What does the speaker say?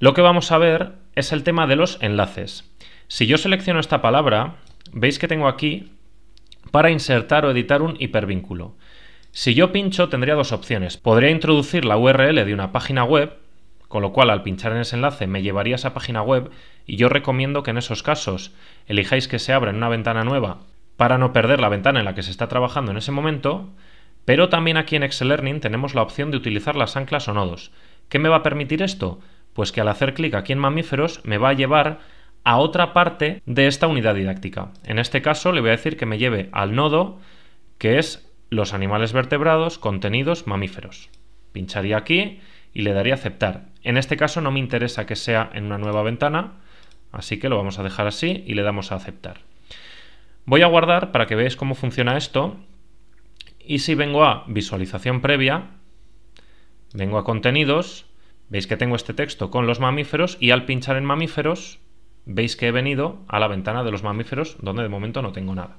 Lo que vamos a ver es el tema de los enlaces. Si yo selecciono esta palabra, veis que tengo aquí para insertar o editar un hipervínculo. Si yo pincho tendría dos opciones. Podría introducir la URL de una página web, con lo cual al pinchar en ese enlace me llevaría a esa página web y yo recomiendo que en esos casos elijáis que se abra en una ventana nueva para no perder la ventana en la que se está trabajando en ese momento, pero también aquí en Excel Learning tenemos la opción de utilizar las anclas o nodos. ¿Qué me va a permitir esto? Pues que al hacer clic aquí en mamíferos me va a llevar a otra parte de esta unidad didáctica. En este caso le voy a decir que me lleve al nodo que es los animales vertebrados, contenidos, mamíferos. Pincharía aquí y le daría aceptar. En este caso no me interesa que sea en una nueva ventana, así que lo vamos a dejar así y le damos a aceptar. Voy a guardar para que veáis cómo funciona esto y si vengo a visualización previa, vengo a contenidos Veis que tengo este texto con los mamíferos y al pinchar en mamíferos veis que he venido a la ventana de los mamíferos donde de momento no tengo nada.